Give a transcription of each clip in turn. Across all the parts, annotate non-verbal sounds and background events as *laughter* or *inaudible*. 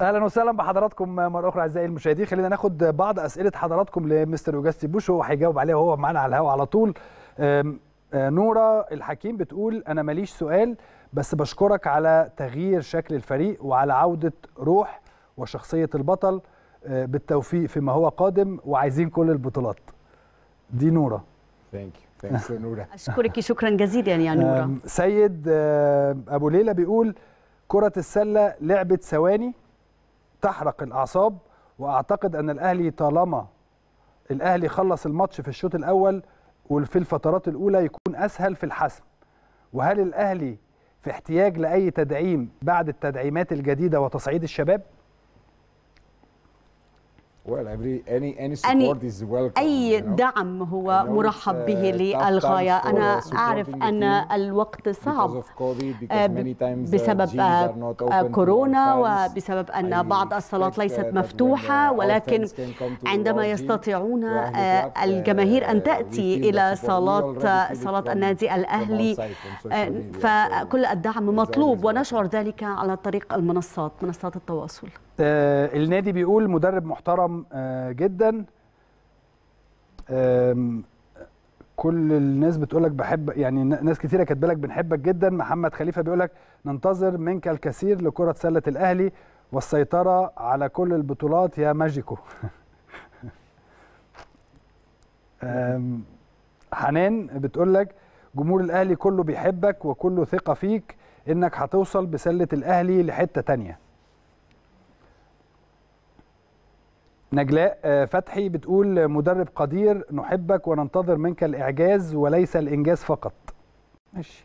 اهلا وسهلا بحضراتكم مره اخرى اعزائي المشاهدين خلينا ناخد بعض اسئله حضراتكم لمستر اوجاستي بوش هو هيجاوب عليها وهو معانا على الهواء على طول أه، نوره الحكيم بتقول انا ماليش سؤال بس بشكرك على تغيير شكل الفريق وعلى عوده روح وشخصيه البطل أه، بالتوفيق فيما هو قادم وعايزين كل البطولات دي نوره ثانك يو ثانكس نوره *laughs* اشكرك شكرا جزيلا يا نوره سيد أه، ابو ليلى بيقول كره السله لعبه ثواني تحرق الاعصاب واعتقد ان الاهلي طالما الاهلي خلص الماتش في الشوط الاول وفي الفترات الاولى يكون اسهل في الحسم وهل الاهلي في احتياج لاي تدعيم بعد التدعيمات الجديده وتصعيد الشباب Well, every, any, any support is welcome, أي you know? دعم هو مرحب به للغاية أنا uh, أعرف أن الوقت صعب آه، uh, بسبب آه، كورونا وبسبب أن بعض الصالات uh, ليست مفتوحة ولكن عندما يستطيعون آه، الجماهير أن تأتي إلى صالات صالات النادي الأهلي فكل الدعم مطلوب ونشعر ذلك على طريق المنصات منصات التواصل آه النادي بيقول مدرب محترم آه جدا كل الناس بتقولك بحب يعني ناس كتيره كاتبه لك بنحبك جدا محمد خليفه بيقولك ننتظر منك الكثير لكره سله الاهلي والسيطره على كل البطولات يا ماجيكو *laughs* حنان بتقولك جمهور الاهلي كله بيحبك وكله ثقه فيك انك هتوصل بسله الاهلي لحته تانيه نجلاء آه، فتحي بتقول مدرب قدير نحبك وننتظر منك الإعجاز وليس الإنجاز فقط ماشي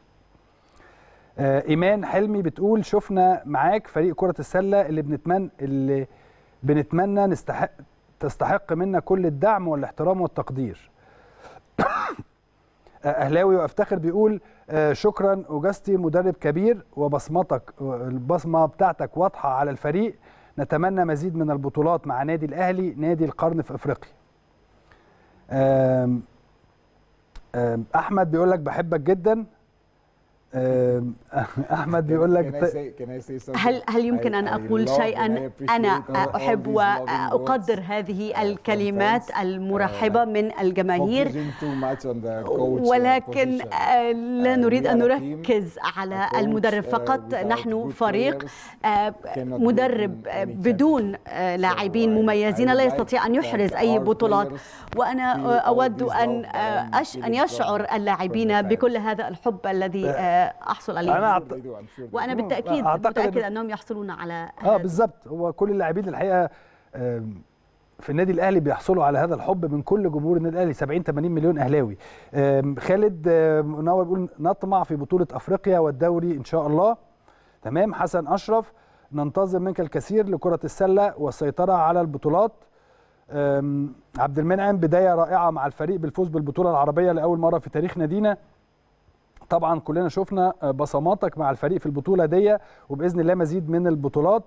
آه، إيمان حلمي بتقول شفنا معاك فريق كرة السلة اللي بنتمنى اللي بنتمنى نستحق تستحق منا كل الدعم والاحترام والتقدير *coughs* آه، أهلاوي وأفتخر بيقول شكرا أوجستي مدرب كبير وبصمتك البصمة بتاعتك واضحة على الفريق نتمنى مزيد من البطولات مع نادي الاهلي نادي القرن في افريقيا أم أم احمد بيقول لك بحبك جدا *laughs* احمد بيقول لك هل هل يمكن ان اقول شيئا انا احب واقدر هذه الكلمات المرحبه uh, من الجماهير uh, ولكن آه، لا uh, نريد ان نركز على المدرب فقط نحن فريق آه، مدرب آه، بدون لاعبين مميزين لا يستطيع ان يحرز اي بطولات وانا اود ان ان يشعر اللاعبين بكل هذا الحب الذي احصل عليه أنا أعت... وانا بالتاكيد متاكد إن... آه، انهم يحصلون على اه بالظبط هو كل اللاعبين الحقيقه في النادي الاهلي بيحصلوا على هذا الحب من كل جمهور النادي الاهلي 70 80 مليون اهلاوي خالد منور بيقول نطمع في بطوله افريقيا والدوري ان شاء الله تمام حسن اشرف ننتظر منك الكثير لكره السله والسيطره على البطولات عبد المنعم بدايه رائعه مع الفريق بالفوز بالبطوله العربيه لاول مره في تاريخ نادينا طبعا كلنا شفنا آه، بصماتك مع الفريق في البطوله دي وباذن الله مزيد من البطولات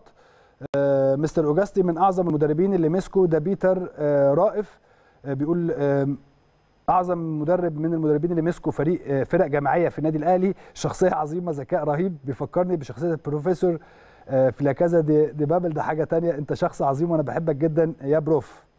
آه، مستر اوجاستي من اعظم المدربين اللي مسكوا ده بيتر آه، رائف بيقول اعظم مدرب من المدربين اللي مسكوا فريق فرق جماعيه في النادي الاهلي شخصيه عظيمه ذكاء رهيب بيفكرني بشخصيه البروفيسور في لاكازا دي, دي بابل ده حاجه تانية انت شخص عظيم وانا بحبك جدا يا بروف